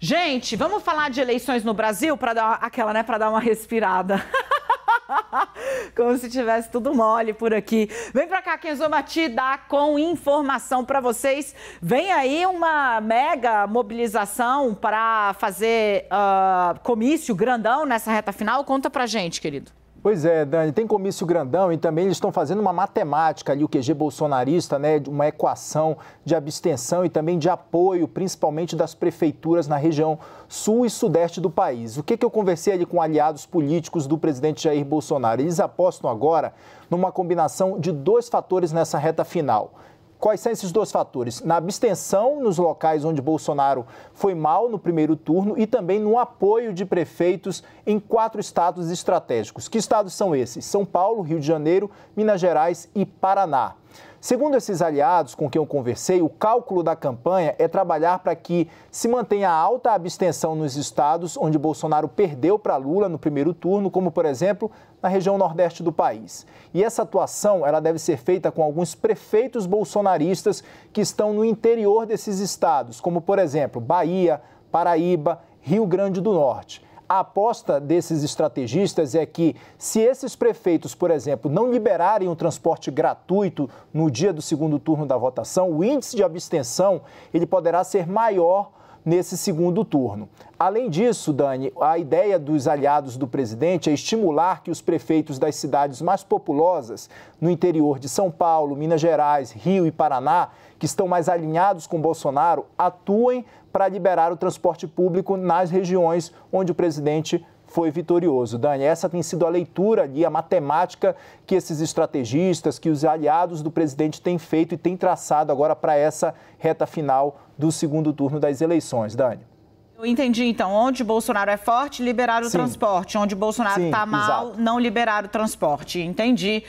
Gente, vamos falar de eleições no Brasil para dar aquela, né, para dar uma respirada. Como se tivesse tudo mole por aqui. Vem para cá, Kenzoma te dá com informação para vocês. Vem aí uma mega mobilização para fazer uh, comício grandão nessa reta final. Conta pra gente, querido. Pois é, Dani, tem comício grandão e também eles estão fazendo uma matemática ali, o QG bolsonarista, né? Uma equação de abstenção e também de apoio, principalmente das prefeituras na região sul e sudeste do país. O que, que eu conversei ali com aliados políticos do presidente Jair Bolsonaro? Eles apostam agora numa combinação de dois fatores nessa reta final Quais são esses dois fatores? Na abstenção nos locais onde Bolsonaro foi mal no primeiro turno e também no apoio de prefeitos em quatro estados estratégicos. Que estados são esses? São Paulo, Rio de Janeiro, Minas Gerais e Paraná. Segundo esses aliados com quem eu conversei, o cálculo da campanha é trabalhar para que se mantenha alta a abstenção nos estados onde Bolsonaro perdeu para Lula no primeiro turno, como por exemplo na região nordeste do país. E essa atuação ela deve ser feita com alguns prefeitos bolsonaristas que estão no interior desses estados, como por exemplo Bahia, Paraíba, Rio Grande do Norte. A aposta desses estrategistas é que, se esses prefeitos, por exemplo, não liberarem o transporte gratuito no dia do segundo turno da votação, o índice de abstenção ele poderá ser maior nesse segundo turno. Além disso, Dani, a ideia dos aliados do presidente é estimular que os prefeitos das cidades mais populosas no interior de São Paulo, Minas Gerais, Rio e Paraná, que estão mais alinhados com Bolsonaro, atuem para liberar o transporte público nas regiões onde o presidente foi vitorioso. Dan, essa tem sido a leitura ali, a matemática que esses estrategistas, que os aliados do presidente têm feito e têm traçado agora para essa reta final do segundo turno das eleições. Dani. Eu entendi, então. Onde Bolsonaro é forte, liberar o Sim. transporte. Onde Bolsonaro está mal, exato. não liberar o transporte. Entendi.